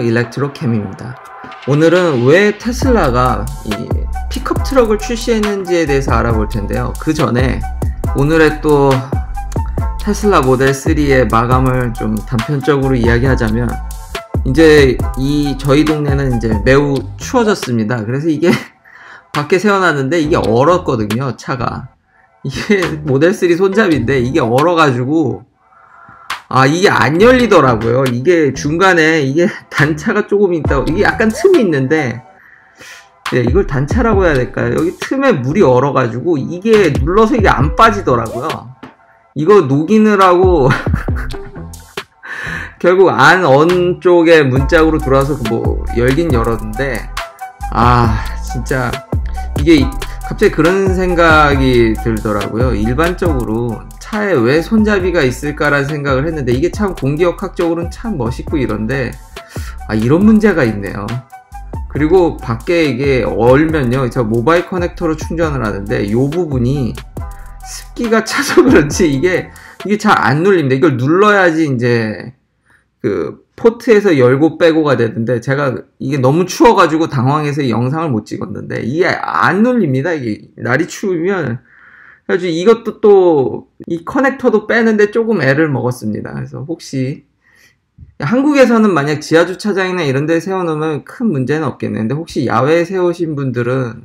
일렉트로캠입니다 오늘은 왜 테슬라가 이 픽업 트럭을 출시했는지에 대해서 알아볼 텐데요 그 전에 오늘의 또 테슬라 모델 3의 마감을 좀 단편적으로 이야기하자면 이제 이 저희 동네는 이제 매우 추워졌습니다 그래서 이게 밖에 세워놨는데 이게 얼었거든요 차가 이게 모델 3 손잡이인데 이게 얼어가지고 아 이게 안 열리더라고요 이게 중간에 이게 단차가 조금 있다고 이게 약간 틈이 있는데 네, 이걸 단차라고 해야 될까요 여기 틈에 물이 얼어 가지고 이게 눌러서 이게 안 빠지더라고요 이거 녹이느라고 결국 안언 쪽에 문짝으로 들어와서 뭐 열긴 열었는데 아 진짜 이게 갑자기 그런 생각이 들더라고요. 일반적으로 차에 왜 손잡이가 있을까라는 생각을 했는데 이게 참 공기역학적으로는 참 멋있고 이런데 아 이런 문제가 있네요. 그리고 밖에 이게 얼면요. 저 모바일 커넥터로 충전을 하는데 이 부분이 습기가 차서 그렇지 이게 이게 잘 안 눌립니다. 이걸 눌러야지 이제 그 포트에서 열고 빼고가 되는데 제가 이게 너무 추워가지고 당황해서 영상을 못 찍었는데 이게 안 눌립니다. 이게 날이 추우면 그래서 이것도 또 이 커넥터도 빼는데 조금 애를 먹었습니다. 그래서 혹시 한국에서는 만약 지하 주차장이나 이런 데 세워놓으면 큰 문제는 없겠는데 혹시 야외에 세우신 분들은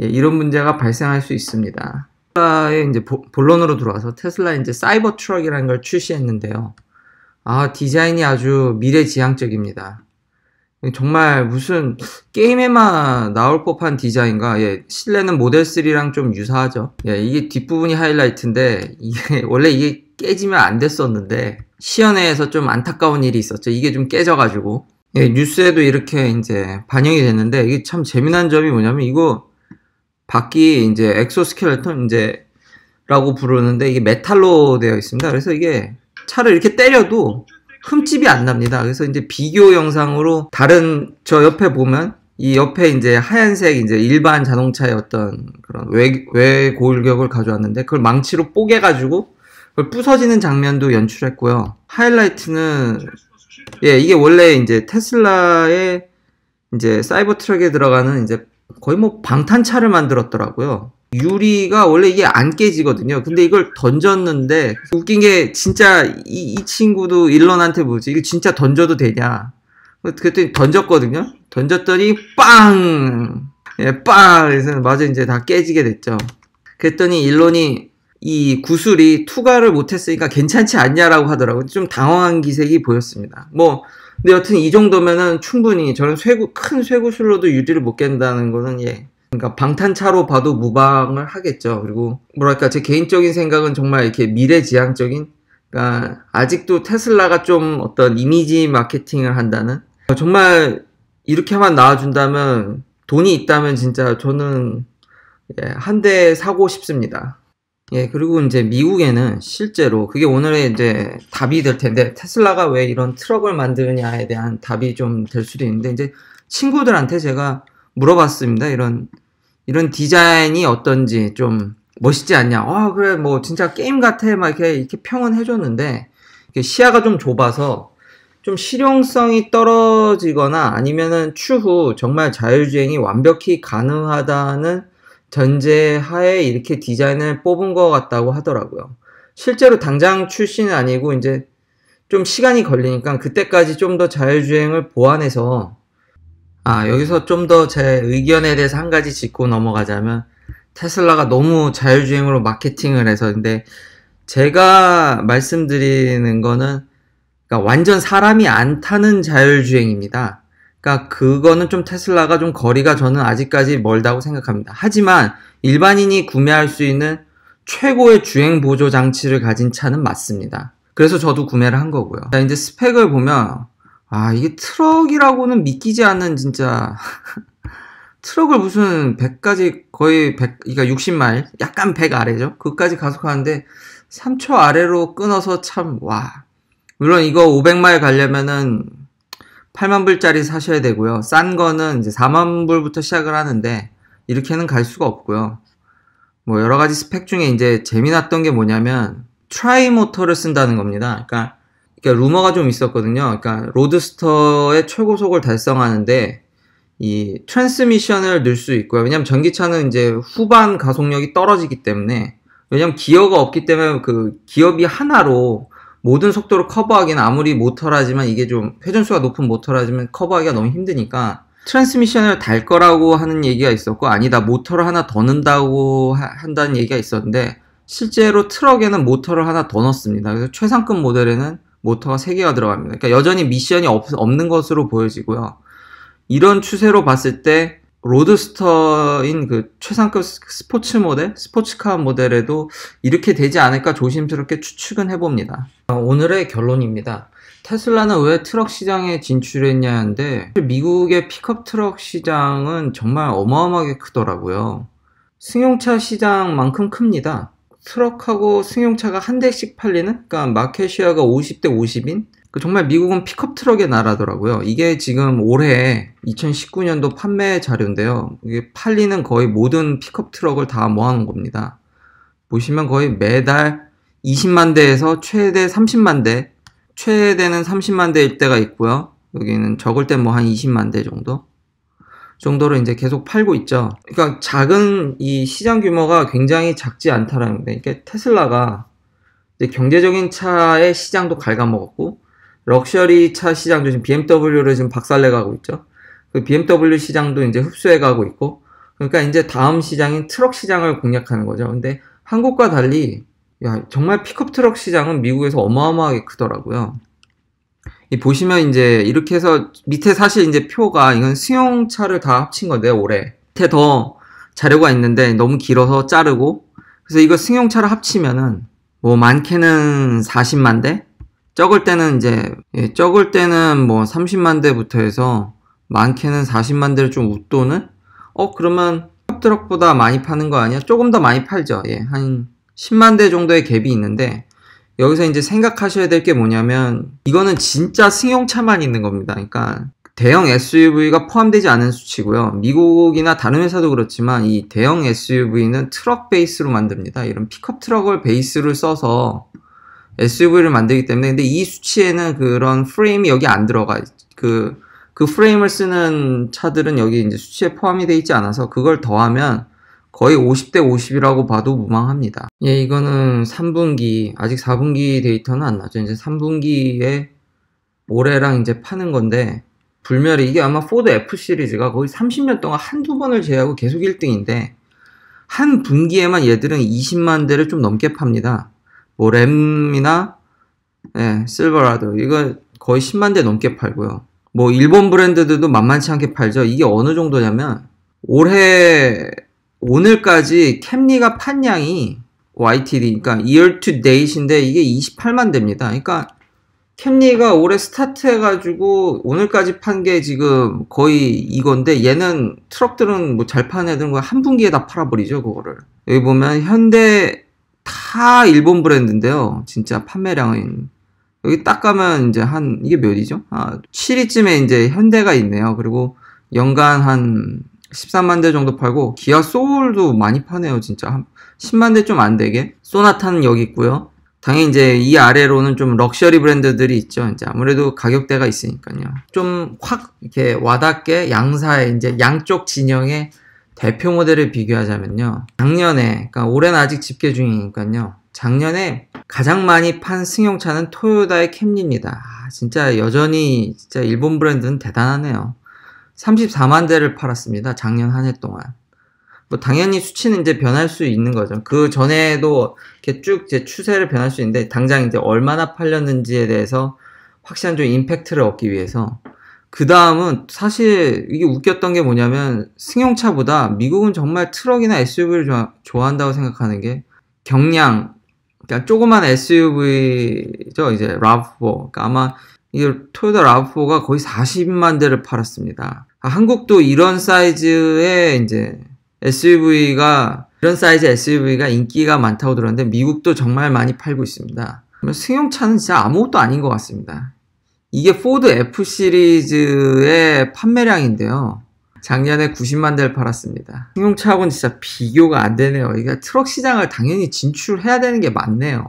예, 이런 문제가 발생할 수 있습니다. 테슬라의 아, 이제 본론으로 들어와서 테슬라 이제 사이버 트럭이라는 걸 출시했는데요. 아, 디자인이 아주 미래지향적입니다. 정말 무슨 게임에만 나올 법한 디자인과 예, 실내는 모델 3랑 좀 유사하죠. 예, 이게 뒷부분이 하이라이트인데 이게 원래 이게 깨지면 안 됐었는데 시연회에서 좀 안타까운 일이 있었죠. 이게 좀 깨져가지고 예, 뉴스에도 이렇게 이제 반영이 됐는데 이게 참 재미난 점이 뭐냐면 이거 바퀴 이제 엑소스켈레톤 이제 라고 부르는데 이게 메탈로 되어 있습니다. 그래서 이게 차를 이렇게 때려도 흠집이 안 납니다. 그래서 이제 비교 영상으로 다른 저 옆에 보면 이 옆에 이제 하얀색 이제 일반 자동차의 어떤 그런 외, 외고격을 가져왔는데 그걸 망치로 뽀개가지고 그걸 부서지는 장면도 연출했고요. 하이라이트는 예, 이게 원래 이제 테슬라의 이제 사이버 트럭에 들어가는 이제 거의 뭐 방탄차를 만들었더라고요. 유리가 원래 이게 안 깨지거든요. 근데 이걸 던졌는데 웃긴 게 진짜 이, 이 친구도 일런한테 뭐지? 이거 진짜 던져도 되냐? 그랬더니 던졌거든요. 던졌더니 빵! 예, 빵! 그래서 맞아 이제 다 깨지게 됐죠. 그랬더니 일론이 이 구슬이 투과를 못했으니까 괜찮지 않냐라고 하더라고요. 좀 당황한 기색이 보였습니다. 뭐 근데 여튼 이 정도면은 충분히 저는 쇠구 큰 쇠구슬로도 유리를 못 깬다는 거는 예 그러니까 방탄차로 봐도 무방을 하겠죠. 그리고 뭐랄까 제 개인적인 생각은 정말 이렇게 미래지향적인 그러니까 아직도 테슬라가 좀 어떤 이미지 마케팅을 한다는 정말 이렇게만 나와준다면 돈이 있다면 진짜 저는 예, 한 대 사고 싶습니다. 예, 그리고 이제 미국에는 실제로 그게 오늘의 이제 답이 될 텐데 테슬라가 왜 이런 트럭을 만드느냐에 대한 답이 좀 될 수도 있는데 이제 친구들한테 제가 물어봤습니다. 이런 이런 디자인이 어떤지 좀 멋있지 않냐? 아 그래 뭐 진짜 게임 같아 막 이렇게 이렇게 평은 해줬는데 시야가 좀 좁아서 좀 실용성이 떨어지거나 아니면은 추후 정말 자율주행이 완벽히 가능하다는 전제하에 이렇게 디자인을 뽑은 것 같다고 하더라고요. 실제로 당장 출시는 아니고 이제 좀 시간이 걸리니까 그때까지 좀 더 자율주행을 보완해서 아, 여기서 좀 더 제 의견에 대해서 한 가지 짚고 넘어가자면, 테슬라가 너무 자율주행으로 마케팅을 해서, 근데 제가 말씀드리는 거는, 그러니까 완전 사람이 안 타는 자율주행입니다. 그러니까 그거는 좀 테슬라가 좀 거리가 저는 아직까지 멀다고 생각합니다. 하지만 일반인이 구매할 수 있는 최고의 주행 보조 장치를 가진 차는 맞습니다. 그래서 저도 구매를 한 거고요. 자, 이제 스펙을 보면 아, 이게 트럭이라고는 믿기지 않는 진짜. 트럭을 무슨 100까지 거의 100, 그러니까 60마일, 약간 100 아래죠. 그까지 가속하는데 3초 아래로 끊어서 참 와. 물론 이거 500마일 가려면은 8만 불짜리 사셔야 되고요. 싼 거는 이제 4만 불부터 시작을 하는데 이렇게는 갈 수가 없고요. 뭐 여러 가지 스펙 중에 이제 재미났던 게 뭐냐면 트라이 모터를 쓴다는 겁니다. 그러니까 그러니까 루머가 좀 있었거든요. 그러니까 로드스터의 최고속을 달성하는데 이 트랜스미션을 넣을 수 있고요. 왜냐하면 전기차는 이제 후반 가속력이 떨어지기 때문에 왜냐하면 기어가 없기 때문에 그 기어비 하나로 모든 속도를 커버하기는 아무리 모터라지만 이게 좀 회전수가 높은 모터라지만 커버하기가 너무 힘드니까 트랜스미션을 달 거라고 하는 얘기가 있었고 아니다 모터를 하나 더 넣는다고 하, 한다는 얘기가 있었는데 실제로 트럭에는 모터를 하나 더 넣습니다. 그래서 최상급 모델에는 모터가 3개가 들어갑니다. 그러니까 여전히 미션이 없, 없는 것으로 보여지고요. 이런 추세로 봤을 때 로드스터인 그 최상급 스포츠 모델, 스포츠카 모델에도 이렇게 되지 않을까 조심스럽게 추측은 해봅니다. 아, 오늘의 결론입니다. 테슬라는 왜 트럭 시장에 진출했냐인데 미국의 픽업 트럭 시장은 정말 어마어마하게 크더라고요. 승용차 시장만큼 큽니다. 트럭하고 승용차가 한 대씩 팔리는 그러니까 마켓시아가 50대 50인 그 정말 미국은 픽업 트럭의 나라더라고요. 이게 지금 올해 2019년도 판매 자료인데요. 이게 팔리는 거의 모든 픽업 트럭을 다 모아놓은 겁니다. 보시면 거의 매달 20만 대에서 최대 30만 대, 최대는 30만 대일 때가 있고요. 여기는 적을 때 뭐 한 20만 대 정도. 정도로 이제 계속 팔고 있죠. 그러니까 작은 이 시장 규모가 굉장히 작지 않다라는 건데, 그러니까 테슬라가 경제적인 차의 시장도 갉아먹었고, 럭셔리 차 시장도 지금 BMW를 지금 박살내가고 있죠. 그 BMW 시장도 이제 흡수해가고 있고, 그러니까 이제 다음 시장인 트럭 시장을 공략하는 거죠. 근데 한국과 달리, 야, 정말 픽업 트럭 시장은 미국에서 어마어마하게 크더라고요. 보시면 이제 이렇게 해서 밑에 사실 이제 표가 이건 승용차를 다 합친 건데요, 올해. 밑에 더 자료가 있는데 너무 길어서 자르고 그래서 이거 승용차를 합치면은 뭐 많게는 40만 대, 적을 때는 이제 예, 적을 때는 뭐 30만 대부터 해서 많게는 40만 대를 좀 웃도는 어 그러면 협트럭보다 많이 파는 거 아니야? 조금 더 많이 팔죠. 예, 한 10만 대 정도의 갭이 있는데 여기서 이제 생각하셔야 될 게 뭐냐면 이거는 진짜 승용차만 있는 겁니다. 그러니까 대형 SUV가 포함되지 않은 수치고요. 미국이나 다른 회사도 그렇지만 이 대형 SUV는 트럭 베이스로 만듭니다. 이런 픽업 트럭을 베이스로 써서 SUV를 만들기 때문에 근데 이 수치에는 그런 프레임이 여기 안 들어가 그그 그 프레임을 쓰는 차들은 여기 이제 수치에 포함이 돼 있지 않아서 그걸 더하면 거의 50대 50이라고 봐도 무방합니다. 예, 이거는 3분기, 아직 4분기 데이터는 안 나죠. 이제 3분기에 올해랑 이제 파는 건데, 불멸이 이게 아마 포드 F 시리즈가 거의 30년 동안 한두 번을 제외하고 계속 1등인데, 한 분기에만 얘들은 20만 대를 좀 넘게 팝니다. 뭐 램이나 예, 실버라도 이거 거의 10만 대 넘게 팔고요. 뭐 일본 브랜드들도 만만치 않게 팔죠. 이게 어느 정도냐면 올해 오늘까지 캠리가 판양이 YTD, 그러니까 year to date인데 이게 28만 됩니다. 그러니까 캠리가 올해 스타트해가지고 오늘까지 판 게 지금 거의 이건데 얘는 트럭들은 뭐 잘 파는 애들은 한 분기에 다 팔아버리죠 그거를. 여기 보면 현대 다 일본 브랜드인데요. 진짜 판매량은 여기 딱 가면 이제 한 이게 몇이죠? 아 7위쯤에 이제 현대가 있네요. 그리고 연간 한 13만 대 정도 팔고 기아 소울도 많이 파네요 진짜 10만 대 좀 안 되게 소나타는 여기 있고요 당연히 이제 이 아래로는 좀 럭셔리 브랜드들이 있죠 이제 아무래도 가격대가 있으니까요 좀 확 이렇게 와닿게 양사의 이제 양쪽 진영의 대표 모델을 비교하자면요 작년에 그러니까 올해는 아직 집계 중이니까요 작년에 가장 많이 판 승용차는 토요다의 캠리입니다 아, 진짜 여전히 진짜 일본 브랜드는 대단하네요 34만 대를 팔았습니다. 작년 한 해 동안. 뭐 당연히 수치는 이제 변할 수 있는 거죠. 그 전에도 이렇게 쭉 이제 추세를 변할 수 있는데 당장 이제 얼마나 팔렸는지에 대해서 확실한 좀 임팩트를 얻기 위해서 그 다음은 사실 이게 웃겼던 게 뭐냐면 승용차보다 미국은 정말 트럭이나 SUV를 좋아, 한다고 생각하는 게 경량 그러니까 조그만 SUV죠 이제 라브4 그러니까 아마 이 토요타 라브4가 거의 40만 대를 팔았습니다. 아, 한국도 이런 사이즈의 이제 SUV가 이런 사이즈 SUV가 인기가 많다고 들었는데 미국도 정말 많이 팔고 있습니다. 승용차는 진짜 아무것도 아닌 것 같습니다. 이게 포드 F 시리즈의 판매량인데요. 작년에 90만 대를 팔았습니다. 승용차하고는 진짜 비교가 안 되네요. 이게 트럭 시장을 당연히 진출해야 되는 게 맞네요.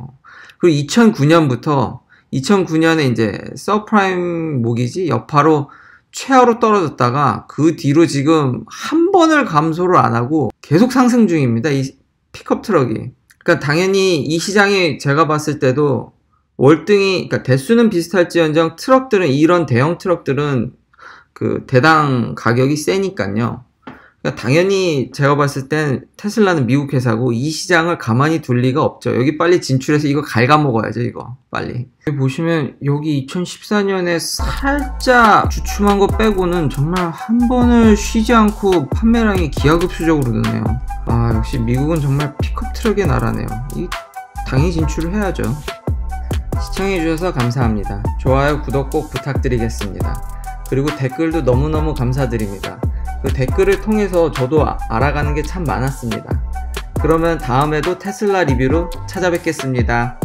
그리고 2009년부터 2009년에 이제 서프라임 모기지 여파로 최하로 떨어졌다가 그 뒤로 지금 한 번을 감소를 안 하고 계속 상승 중입니다. 이 픽업 트럭이. 그러니까 당연히 이 시장이 제가 봤을 때도 월등히 그러니까 대수는 비슷할지언정 트럭들은 이런 대형 트럭들은 그 대당 가격이 세니까요. 그러니까 당연히 제가 봤을 땐 테슬라는 미국 회사고 이 시장을 가만히 둘 리가 없죠. 여기 빨리 진출해서 이거 갉아먹어야죠, 이거. 빨리. 여기 보시면 여기 2014년에 살짝 주춤한 거 빼고는 정말 한 번을 쉬지 않고 판매량이 기하급수적으로 늘네요. 아, 역시 미국은 정말 픽업 트럭의 나라네요. 이 당연히 진출을 해야죠. 시청해주셔서 감사합니다. 좋아요, 구독 꼭 부탁드리겠습니다. 그리고 댓글도 너무너무 감사드립니다. 그 댓글을 통해서 저도 아, 알아가는 게 참 많았습니다. 그러면 다음에도 테슬라 리뷰로 찾아뵙겠습니다.